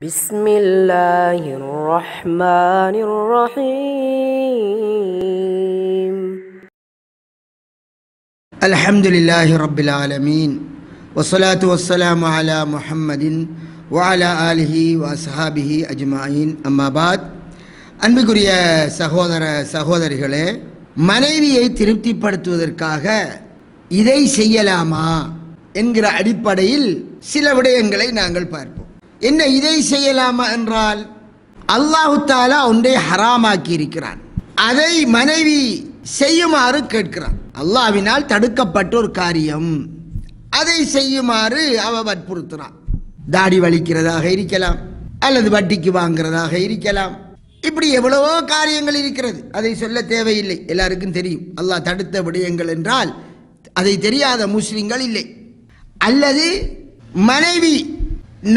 بسم الله الرحمن الرحيم الحمد لله رب العالمين والصلاة والسلام على محمد وعلى آله وأصحابه أجمعين أما بعد அன்புக்குரிய சகோதர சகோதரிகளே மனைவியை திருப்திப்படுத்துவதற்காக இதை செய்யலாமா என்கிற அடிப்படையில் சில விடயங்களை நாங்கள் பார்ப்போம் என்ன இதை செய்யலாமா என்றால் அல்லாஹு தாலா ஒன்றை ஹராமாக்கி இருக்கிறான் அதை மனைவி செய்யுமாறு கேட்கிறான் அல்லாவினால் தடுக்கப்பட்ட ஒரு காரியம் அதை செய்யுமாறு அவ வற்புறுத்துறான் தாடி வலிக்கிறதாக இருக்கலாம் அல்லது வட்டிக்கு வாங்குறதாக இருக்கலாம் இப்படி எவ்வளவோ காரியங்கள் இருக்கிறது அதை சொல்ல தேவையில்லை எல்லாருக்கும் தெரியும் அல்லாஹ் தடுத்த விடயங்கள் என்றால் அதை தெரியாத முஸ்லிம்கள் இல்லை அல்லது மனைவி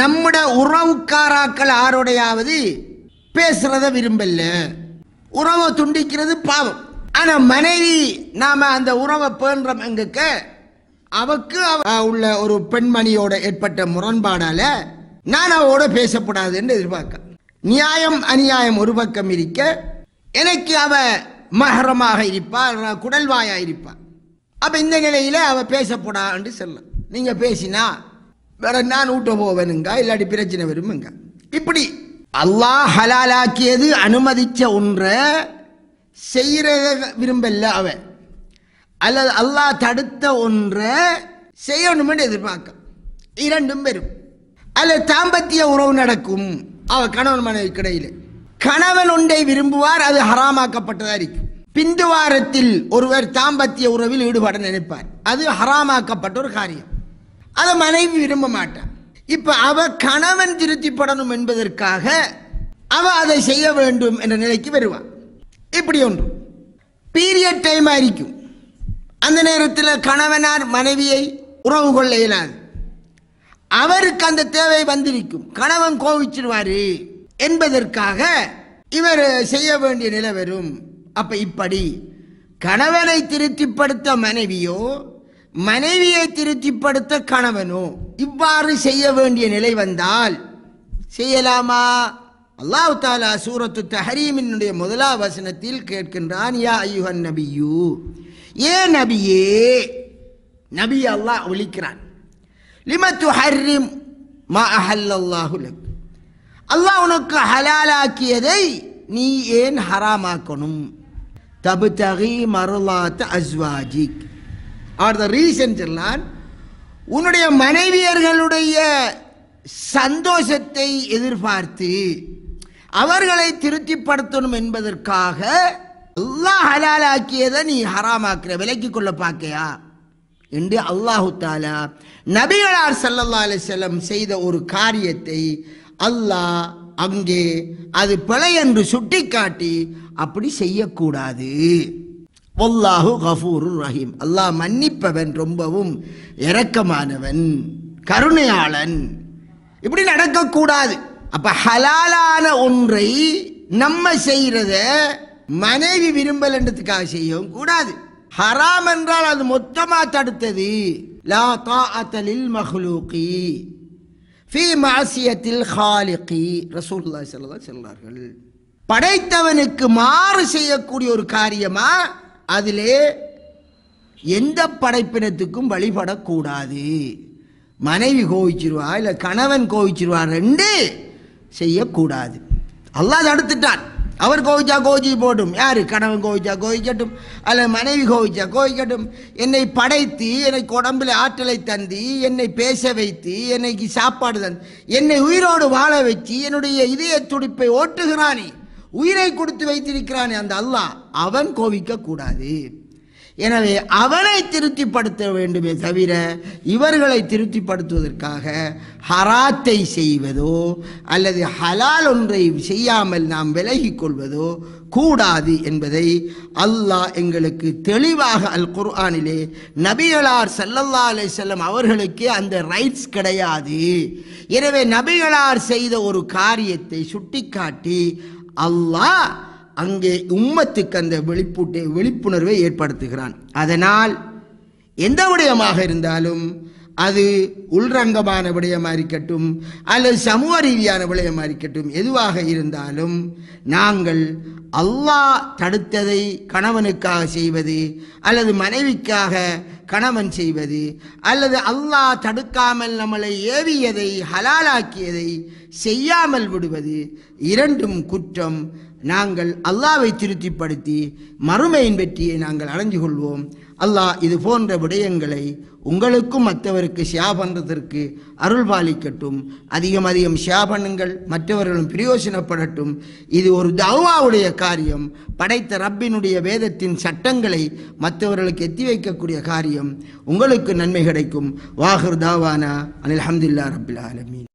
நம்மட உறவுக்காராக்கள் ஆரோடையாவது பேசுறத விரும்பல உறவை துண்டிக்கிறது பாவம் ஆனா மனைவி நாம அந்த உறவை எங்க அவக்கு உள்ள ஒரு பெண்மணியோட ஏற்பட்ட முரண்பாடால நான் அவளோட பேசப்படாது என்று எதிர்பார்க்க நியாயம் அநியாயம் ஒரு பக்கம் இருக்க எனக்கு அவ மகரமாக இருப்பாள் குடல்வாயா இருப்பாள் அப்ப இந்த நிலையில அவ பேசப்படா என்று சொல்ல நீங்க பேசினா வேற நான் ஊட்ட போவேனுங்க இல்லாட்டி பிரச்சனை வருமுங்க இப்படி அல்லாஹ் ஹலாலாக்கியது அனுமதிச்ச ஒன்றை செய்கிறத விரும்பல அவன் அல்லது அல்லாஹ் தடுத்த ஒன்றை செய்யணும்னு எதிர்பார்க்க இரண்டும் பெரும் அல்லது தாம்பத்திய உறவு நடக்கும் அவ கணவன் மனைவி கிடையில கணவன் ஒன்றை விரும்புவார் அது ஹராமாக்கப்பட்டதாக இருக்கும் பிந்துவாரத்தில் ஒருவர் தாம்பத்திய உறவில் ஈடுபட நினைப்பார் அது ஹராமாக்கப்பட்ட ஒரு காரியம் அதை மனைவி விரும்ப மாட்டான் இப்ப அவ கணவன் திருப்திப்படணும் என்பதற்காக அவ அதை செய்ய வேண்டும் என்ற நிலைக்கு வருவான் இப்படி ஒன்று பீரியட் டைம் ஆயிருக்கும் அந்த நேரத்தில் கணவனார் மனைவியை உறவு கொள்ள இயலாது அவருக்கு அந்த தேவை வந்திருக்கும் கணவன் கோவிச்சிருவாரு என்பதற்காக இவர் செய்ய வேண்டிய நிலை வரும் அப்ப இப்படி கணவனை திருப்திப்படுத்த மனைவியோ மனைவியை திருப்திப்படுத்த கணவனோ இவ்வாறு செய்ய வேண்டிய நிலை வந்தால் செய்யலாமா அல்லாஹு தாலா சூரத்து தஹரீமினுடைய முதலா வசனத்தில் கேட்கின்றான் யா ஐயுஹன் நபியூ ஏ நபியே நபி அல்லாஹ் ஒழிக்கிறான் லிமத்து ஹர்ரிம் மா அஹல்லாஹுலக் அல்லாஹ் உனக்கு ஹலாலாக்கியதை நீ ஏன் ஹராமாக்கணும் தபு தகி மருளாத்த அஸ்வாஜிக் ஆர் த ரீசன் சொல்லான் உன்னுடைய மனைவியர்களுடைய சந்தோஷத்தை எதிர்பார்த்து அவர்களை திருப்திப்படுத்தணும் என்பதற்காக அல்லாஹ் ஹலாலாக்கியதை நீ ஹராமாக்கிற விலக்கி கொள்ள பார்க்கையா என்று அல்லாஹு தாலா நபிகளார் அலி செல்லம் செய்த ஒரு காரியத்தை அல்லாஹ் அங்கே அது பிழை என்று சுட்டி காட்டி அப்படி செய்யக்கூடாது பொல்லாகு கஃபூருன் ரஹீம் அல்லாஹ் மன்னிப்பவன் ரொம்பவும் இரக்கமானவன் கருணையாளன் இப்படி நடக்கக்கூடாது அப்போ ஹலாலான ஒன்றை நம்ம செய்கிறத மனைவி என்றதுக்காக செய்யவும் கூடாது ஹராம் என்றால் அது மொத்தமாக தடுத்தது லா தாத்தலில் மஹ்லூக்கி ஃபி மாசியத்தில் ஹாலிக்கி ரசூல்லா செல்லா செல்வார்கள் படைத்தவனுக்கு மாறு செய்யக்கூடிய ஒரு காரியமாக அதிலே எந்த படைப்பினத்துக்கும் வழிபடக்கூடாது மனைவி கோவிச்சிருவா இல்லை கணவன் கோவிச்சிருவா ரெண்டு செய்யக்கூடாது அல்லாஹ் தடுத்துட்டான் அவர் கோவிச்சா கோவிச்சு போட்டும் யார் கணவன் கோவிச்சா கோவிக்கட்டும் அல்ல மனைவி கோவிச்சா கோவிக்கட்டும் என்னை படைத்து என்னை உடம்பில் ஆற்றலை தந்தி என்னை பேச வைத்து என்னைக்கு சாப்பாடு தந்து என்னை உயிரோடு வாழ வச்சு என்னுடைய இதய துடிப்பை ஓட்டுகிறானே உயிரை கொடுத்து வைத்திருக்கிறானே அந்த அல்லாஹ் அவன் கோவிக்க கூடாது எனவே அவனை திருப்திப்படுத்த வேண்டுமே தவிர இவர்களை திருப்திப்படுத்துவதற்காக ஹராத்தை செய்வதோ அல்லது ஹலால் ஒன்றை செய்யாமல் நாம் விலகி கொள்வதோ கூடாது என்பதை அல்லாஹ் எங்களுக்கு தெளிவாக அல் குர்ஆனிலே நபிகளார் சல்லல்லா அலை செல்லம் அவர்களுக்கு அந்த ரைட்ஸ் கிடையாது எனவே நபிகளார் செய்த ஒரு காரியத்தை சுட்டிக்காட்டி அல்லாஹ் அங்கே உம்மத்துக்கு அந்த வெளிப்பூட்டை விழிப்புணர்வை ஏற்படுத்துகிறான் அதனால் எந்த விடயமாக இருந்தாலும் அது உள்ரங்கமான விடயமா இருக்கட்டும் அல்லது சமூக ரீதியான விடயமா இருக்கட்டும் எதுவாக இருந்தாலும் நாங்கள் அல்லாஹ் தடுத்ததை கணவனுக்காக செய்வது அல்லது மனைவிக்காக கணவன் செய்வது அல்லது அல்லாஹ் தடுக்காமல் நம்மளை ஏவியதை ஹலாலாக்கியதை செய்யாமல் விடுவது இரண்டும் குற்றம் நாங்கள் அல்லாவை திருத்திப்படுத்தி மறுமையின் வெற்றியை நாங்கள் அடைஞ்சு கொள்வோம் அல்லாஹ் இது போன்ற விடயங்களை உங்களுக்கும் மற்றவருக்கு ஷியா பண்ணுறதற்கு அருள் பாலிக்கட்டும் அதிகம் அதிகம் ஷியா பண்ணுங்கள் மற்றவர்களும் பிரயோஜனப்படட்டும் இது ஒரு தவாவுடைய காரியம் படைத்த ரப்பினுடைய வேதத்தின் சட்டங்களை மற்றவர்களுக்கு எத்தி வைக்கக்கூடிய காரியம் உங்களுக்கு நன்மை கிடைக்கும் வாகுர் தாவானா அனில் அஹமதுல்லா ரபில் ஆலமீன்